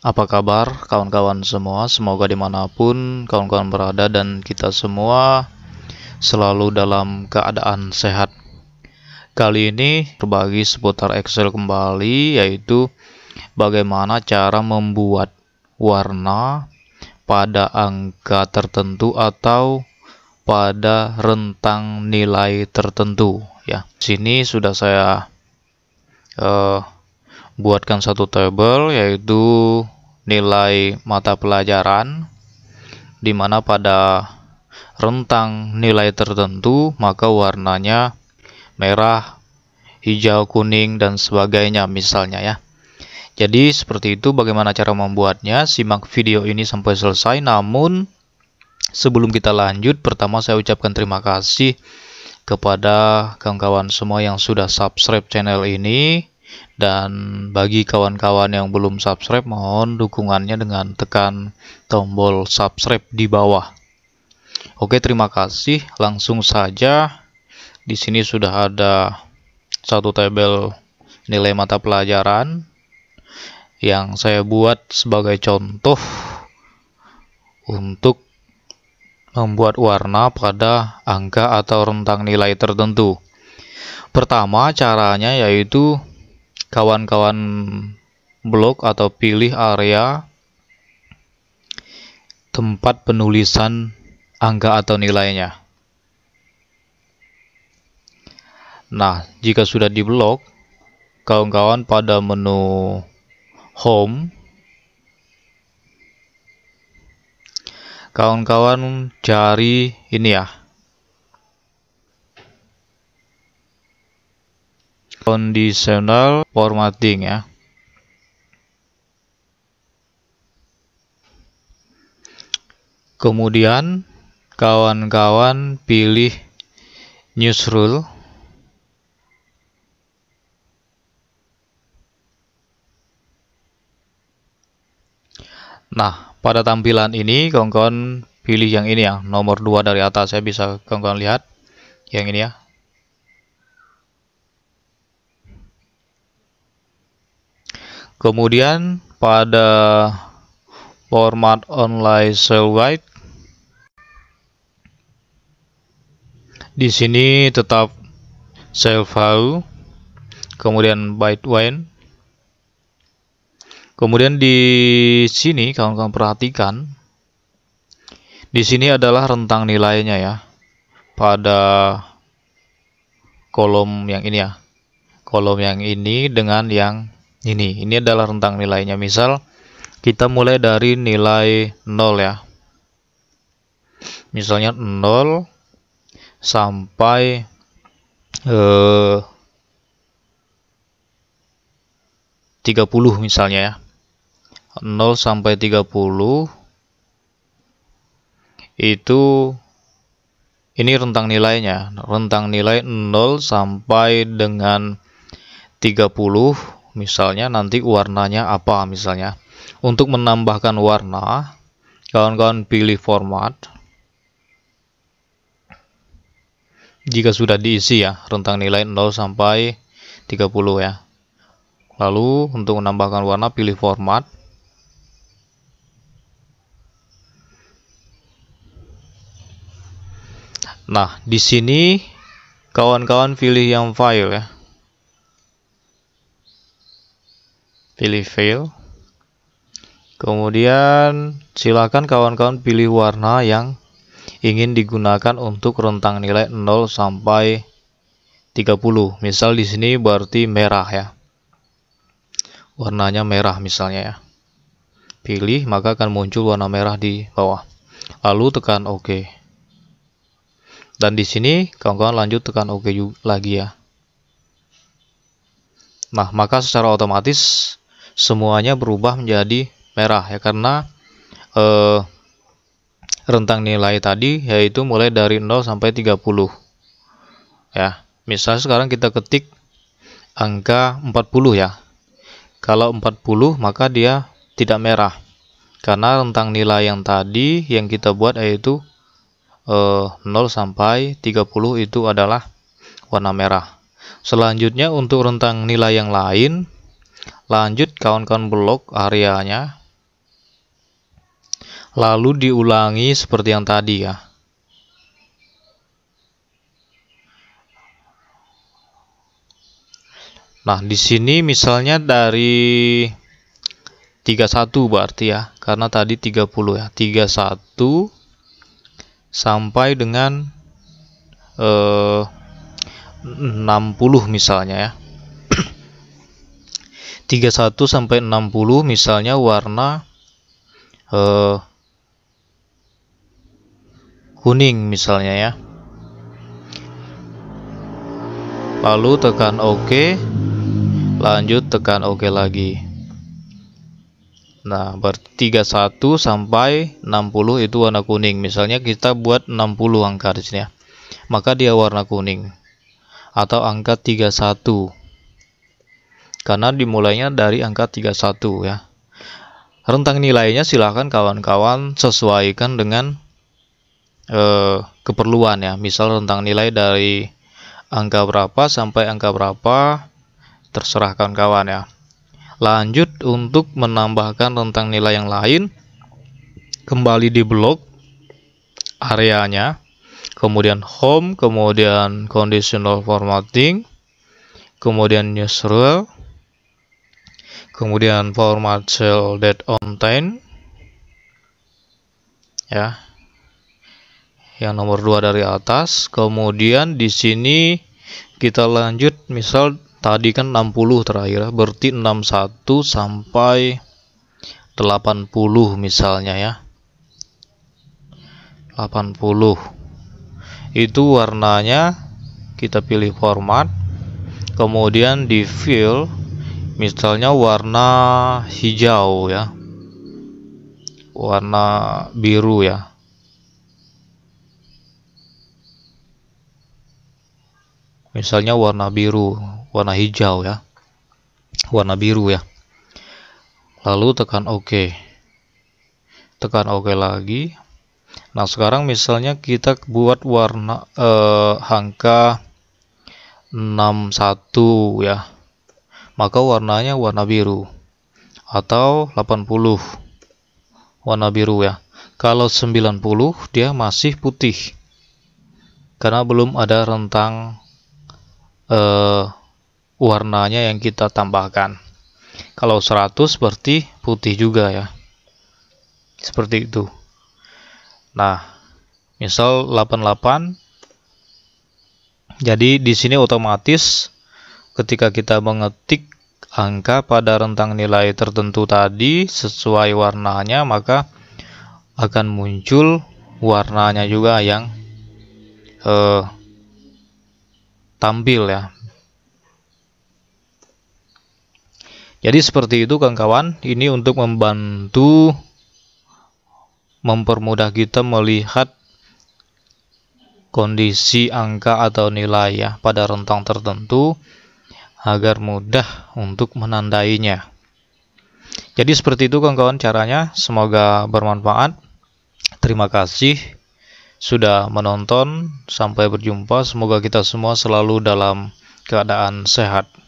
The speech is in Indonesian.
Apa kabar kawan-kawan semua? Semoga dimanapun kawan-kawan berada dan kita semua selalu dalam keadaan sehat. Kali ini berbagi seputar Excel kembali yaitu bagaimana cara membuat warna pada angka tertentu atau pada rentang nilai tertentu ya. Sini sudah saya uh, buatkan satu tabel yaitu nilai mata pelajaran di mana pada rentang nilai tertentu maka warnanya merah, hijau, kuning dan sebagainya misalnya ya. Jadi seperti itu bagaimana cara membuatnya. Simak video ini sampai selesai. Namun sebelum kita lanjut, pertama saya ucapkan terima kasih kepada kawan-kawan semua yang sudah subscribe channel ini dan bagi kawan-kawan yang belum subscribe, mohon dukungannya dengan tekan tombol subscribe di bawah. Oke, terima kasih. Langsung saja, di sini sudah ada satu tabel nilai mata pelajaran yang saya buat sebagai contoh untuk membuat warna pada angka atau rentang nilai tertentu. Pertama, caranya yaitu kawan-kawan blog atau pilih area tempat penulisan angka atau nilainya. Nah, jika sudah di blok, kawan-kawan pada menu home kawan-kawan cari ini ya conditional formatting ya. Kemudian kawan-kawan pilih news rule. Nah, pada tampilan ini kawan-kawan pilih yang ini ya, nomor 2 dari atas ya bisa kawan-kawan lihat yang ini ya, Kemudian pada format online cell di sini tetap cell value kemudian byte wine kemudian di sini kawan-kawan perhatikan di sini adalah rentang nilainya ya pada kolom yang ini ya kolom yang ini dengan yang ini ini adalah rentang nilainya misal kita mulai dari nilai 0 ya misalnya 0 sampai eh, 30 misalnya ya 0 sampai 30 itu ini rentang nilainya rentang nilai 0 sampai dengan 30 misalnya nanti warnanya apa misalnya untuk menambahkan warna kawan-kawan pilih format jika sudah diisi ya rentang nilai 0 sampai 30 ya lalu untuk menambahkan warna pilih format nah di sini kawan-kawan pilih yang file ya pilih fill kemudian silakan kawan-kawan pilih warna yang ingin digunakan untuk rentang nilai 0 sampai 30 misal di sini berarti merah ya warnanya merah misalnya ya pilih maka akan muncul warna merah di bawah lalu tekan OK dan di sini kawan-kawan lanjut tekan OK lagi ya nah maka secara otomatis semuanya berubah menjadi merah ya karena eh, rentang nilai tadi yaitu mulai dari 0 sampai 30 ya misal sekarang kita ketik angka 40 ya kalau 40 maka dia tidak merah karena rentang nilai yang tadi yang kita buat yaitu eh, 0 sampai 30 itu adalah warna merah selanjutnya untuk rentang nilai yang lain Lanjut kawan-kawan blok areanya. Lalu diulangi seperti yang tadi ya. Nah, di sini misalnya dari 31 berarti ya, karena tadi 30 ya. 31 sampai dengan eh, 60 misalnya ya. 31 sampai 60 misalnya warna eh, kuning misalnya ya lalu tekan OK lanjut tekan OK lagi nah ber 31 sampai 60 itu warna kuning misalnya kita buat 60 angka di sini ya maka dia warna kuning atau angka 31 karena dimulainya dari angka 31 ya. Rentang nilainya silahkan kawan-kawan sesuaikan dengan eh, keperluan ya. Misal rentang nilai dari angka berapa sampai angka berapa terserah kawan-kawan ya. Lanjut untuk menambahkan rentang nilai yang lain kembali di blok areanya kemudian home, kemudian conditional formatting, kemudian newsreel, kemudian format cell date on time, ya yang nomor dua dari atas kemudian di sini kita lanjut misal tadi kan 60 terakhir berarti 61 sampai 80 misalnya ya 80 itu warnanya kita pilih format kemudian di fill misalnya warna hijau ya warna biru ya misalnya warna biru warna hijau ya warna biru ya lalu tekan OK tekan OK lagi nah sekarang misalnya kita buat warna eh, angka 61 ya maka warnanya warna biru atau 80 warna biru ya kalau 90 dia masih putih karena belum ada rentang eh, warnanya yang kita tambahkan kalau 100 berarti putih juga ya seperti itu nah misal 88 jadi di sini otomatis ketika kita mengetik angka pada rentang nilai tertentu tadi sesuai warnanya maka akan muncul warnanya juga yang eh, tampil ya jadi seperti itu kawan-kawan ini untuk membantu mempermudah kita melihat kondisi angka atau nilai ya pada rentang tertentu agar mudah untuk menandainya. Jadi seperti itu kawan-kawan caranya, semoga bermanfaat. Terima kasih sudah menonton, sampai berjumpa. Semoga kita semua selalu dalam keadaan sehat.